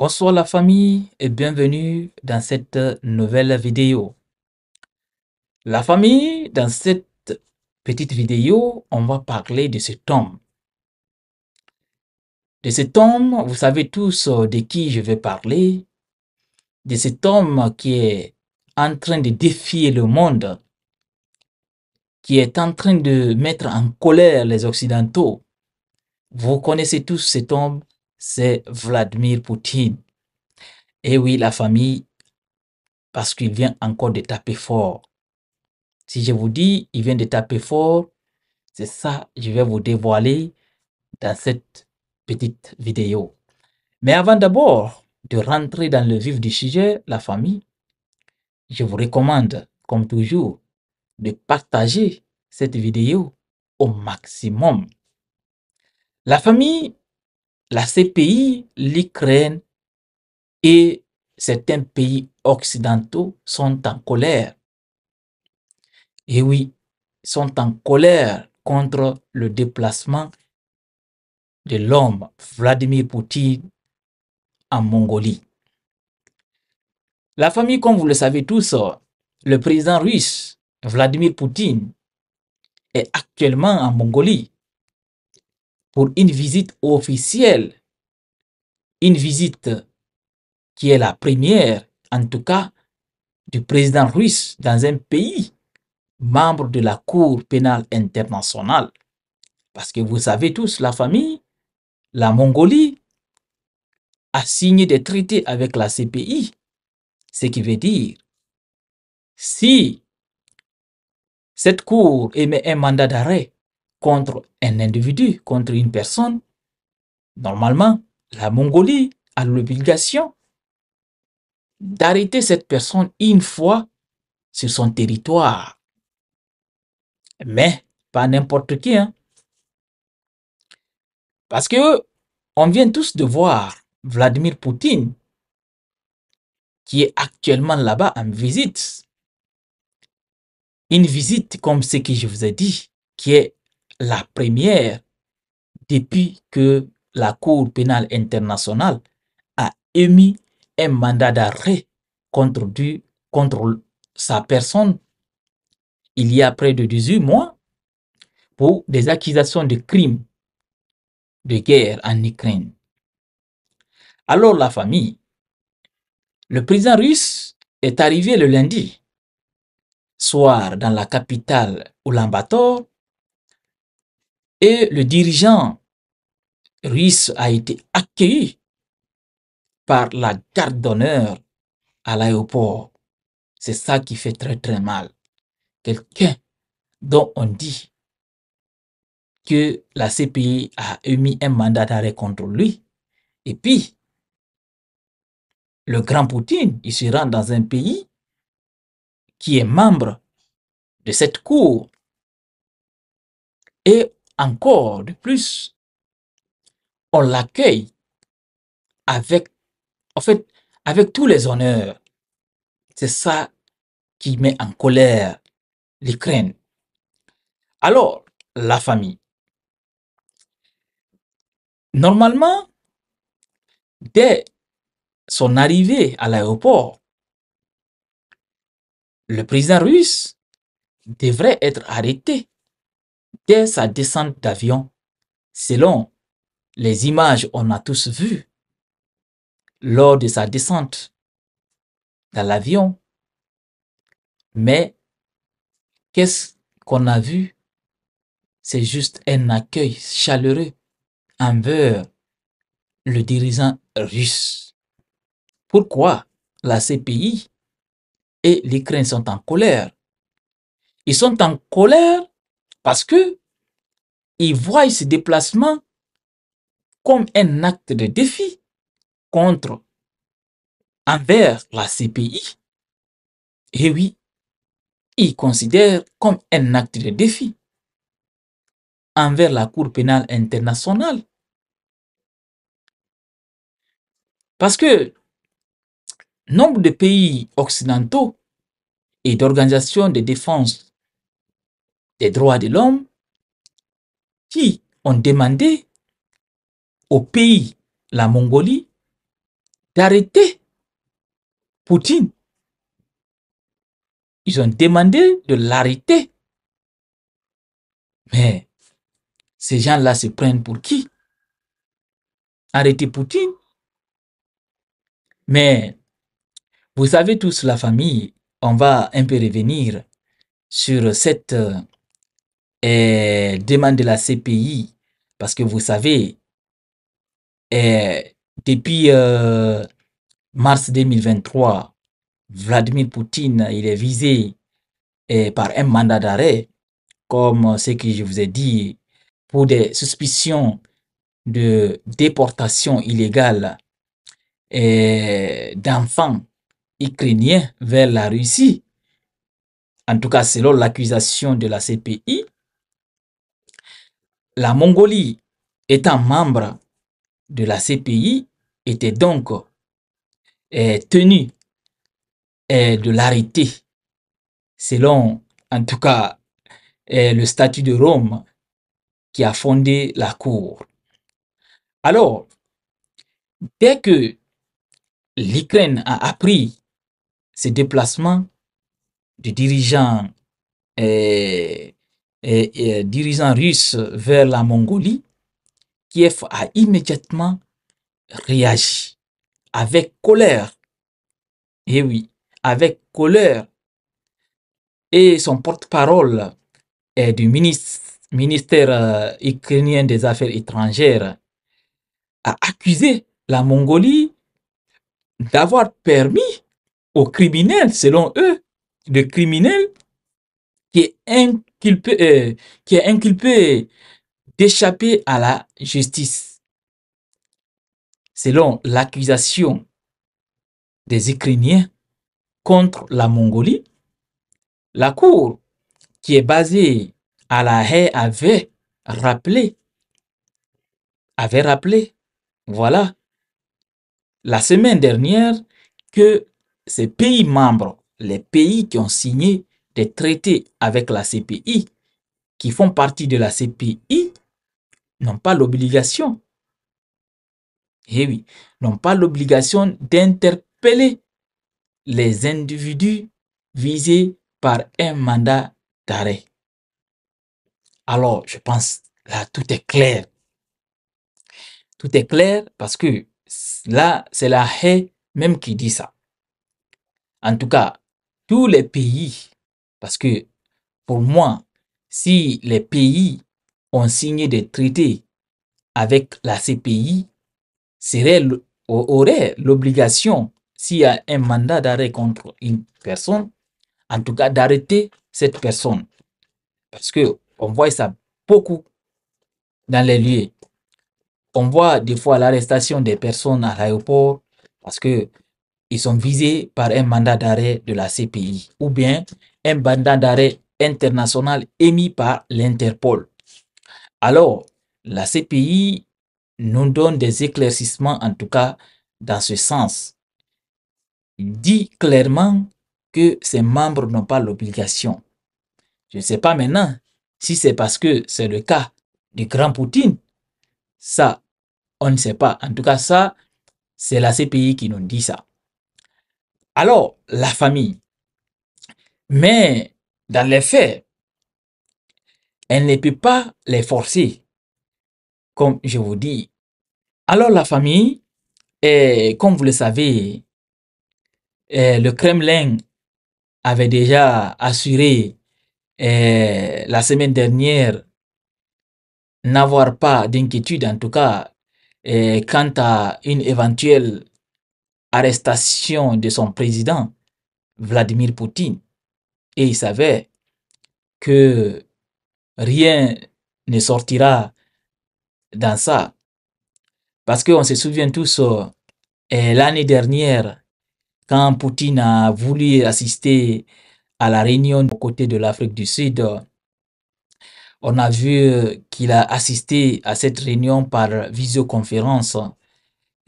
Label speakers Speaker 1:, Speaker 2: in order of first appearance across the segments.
Speaker 1: Bonsoir la famille et bienvenue dans cette nouvelle vidéo. La famille, dans cette petite vidéo, on va parler de cet homme. De cet homme, vous savez tous euh, de qui je vais parler. De cet homme qui est en train de défier le monde. Qui est en train de mettre en colère les Occidentaux. Vous connaissez tous cet homme c'est Vladimir Poutine. Et eh oui, la famille, parce qu'il vient encore de taper fort. Si je vous dis, il vient de taper fort, c'est ça je vais vous dévoiler dans cette petite vidéo. Mais avant d'abord de rentrer dans le vif du sujet, la famille, je vous recommande, comme toujours, de partager cette vidéo au maximum. La famille, la CPI, l'Ukraine et certains pays occidentaux sont en colère. Et oui, sont en colère contre le déplacement de l'homme Vladimir Poutine en Mongolie. La famille, comme vous le savez tous, le président russe Vladimir Poutine est actuellement en Mongolie pour une visite officielle, une visite qui est la première, en tout cas, du président russe dans un pays membre de la Cour pénale internationale. Parce que vous savez tous, la famille, la Mongolie, a signé des traités avec la CPI. Ce qui veut dire, si cette Cour émet un mandat d'arrêt contre un individu, contre une personne, normalement, la Mongolie a l'obligation d'arrêter cette personne une fois sur son territoire. Mais pas n'importe qui. Hein. Parce que on vient tous de voir Vladimir Poutine qui est actuellement là-bas en visite. Une visite comme ce que je vous ai dit, qui est la première depuis que la Cour pénale internationale a émis un mandat d'arrêt contre, sa personne il y a près de 18 mois pour des accusations de crimes de guerre en Ukraine. Alors la famille, le président russe est arrivé le lundi soir dans la capitale Ulaanbaatar et le dirigeant russe a été accueilli par la garde d'honneur à l'aéroport. C'est ça qui fait très très mal. Quelqu'un dont on dit que la CPI a émis un mandat d'arrêt contre lui. Et puis, le grand Poutine, il se rend dans un pays qui est membre de cette cour. Et encore de plus, on l'accueille avec, en fait, avec tous les honneurs. C'est ça qui met en colère l'Ukraine. Alors, la famille. Normalement, dès son arrivée à l'aéroport, le président russe devrait être arrêté dès sa descente d'avion, selon les images on a tous vues, lors de sa descente dans l'avion. Mais qu'est-ce qu'on a vu C'est juste un accueil chaleureux envers le dirigeant russe. Pourquoi la CPI et l'Ukraine sont en colère Ils sont en colère parce que ils voient ce déplacement comme un acte de défi contre, envers la CPI. Et oui, ils considèrent comme un acte de défi envers la Cour pénale internationale. Parce que nombre de pays occidentaux et d'organisations de défense des droits de l'homme qui ont demandé au pays, la Mongolie, d'arrêter Poutine. Ils ont demandé de l'arrêter. Mais ces gens-là se prennent pour qui Arrêter Poutine Mais vous savez tous la famille, on va un peu revenir sur cette euh, demande de la CPI, parce que vous savez, euh, depuis euh, mars 2023, Vladimir Poutine, il est visé euh, par un mandat d'arrêt, comme ce que je vous ai dit, pour des suspicions de déportation illégale d'enfants ukrainiens vers la Russie. En tout cas, selon l'accusation de la CPI, la Mongolie, étant membre de la CPI, était donc euh, tenue euh, de l'arrêter, selon en tout cas euh, le statut de Rome qui a fondé la cour. Alors, dès que l'Ukraine a appris ces déplacements du dirigeant euh, dirigeant russe vers la Mongolie, Kiev a immédiatement réagi avec colère. Et eh oui, avec colère. Et son porte-parole du ministre, ministère euh, ukrainien des Affaires étrangères a accusé la Mongolie d'avoir permis aux criminels, selon eux, de criminels qui, euh, qui est inculpé d'échapper à la justice. Selon l'accusation des Ukrainiens contre la Mongolie, la Cour, qui est basée à la haie avait rappelé, avait rappelé, voilà, la semaine dernière, que ces pays membres, les pays qui ont signé des traités avec la CPI qui font partie de la CPI n'ont pas l'obligation, eh oui, n'ont pas l'obligation d'interpeller les individus visés par un mandat d'arrêt. Alors, je pense, là, tout est clair. Tout est clair parce que là, c'est la haie même qui dit ça. En tout cas, tous les pays parce que pour moi, si les pays ont signé des traités avec la CPI, serait, aurait l'obligation, s'il y a un mandat d'arrêt contre une personne, en tout cas d'arrêter cette personne. Parce que on voit ça beaucoup dans les lieux. On voit des fois l'arrestation des personnes à l'aéroport parce que ils sont visés par un mandat d'arrêt de la CPI ou bien un mandat d'arrêt international émis par l'Interpol. Alors, la CPI nous donne des éclaircissements, en tout cas dans ce sens. Il dit clairement que ses membres n'ont pas l'obligation. Je ne sais pas maintenant si c'est parce que c'est le cas du grand Poutine. Ça, on ne sait pas. En tout cas, ça, c'est la CPI qui nous dit ça. Alors, la famille. Mais dans les faits, elle ne peut pas les forcer, comme je vous dis. Alors la famille, et comme vous le savez, le Kremlin avait déjà assuré la semaine dernière n'avoir pas d'inquiétude, en tout cas, quant à une éventuelle arrestation de son président, Vladimir Poutine. Et il savait que rien ne sortira dans ça. Parce qu'on se souvient tous, euh, l'année dernière, quand Poutine a voulu assister à la réunion aux côté de l'Afrique du Sud, on a vu qu'il a assisté à cette réunion par visioconférence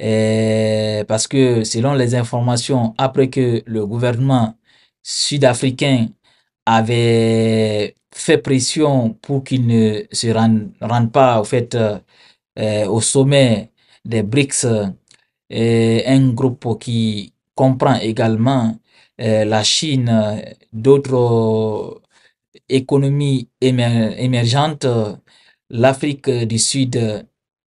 Speaker 1: eh, parce que selon les informations, après que le gouvernement sud-africain avait fait pression pour qu'il ne se rende, pas au fait euh, euh, au sommet des BRICS, eh, un groupe qui comprend également euh, la Chine, d'autres économies émergentes, l'Afrique du Sud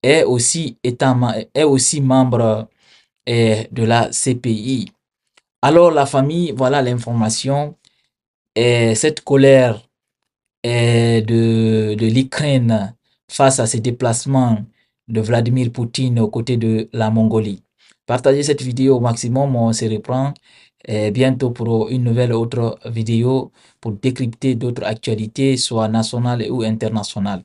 Speaker 1: est aussi, est aussi membre eh, de la CPI. Alors la famille, voilà l'information. Eh, cette colère eh, de, de l'Ukraine face à ces déplacements de Vladimir Poutine aux côtés de la Mongolie. Partagez cette vidéo au maximum, on se reprend bientôt pour une nouvelle autre vidéo pour décrypter d'autres actualités, soit nationales ou internationales.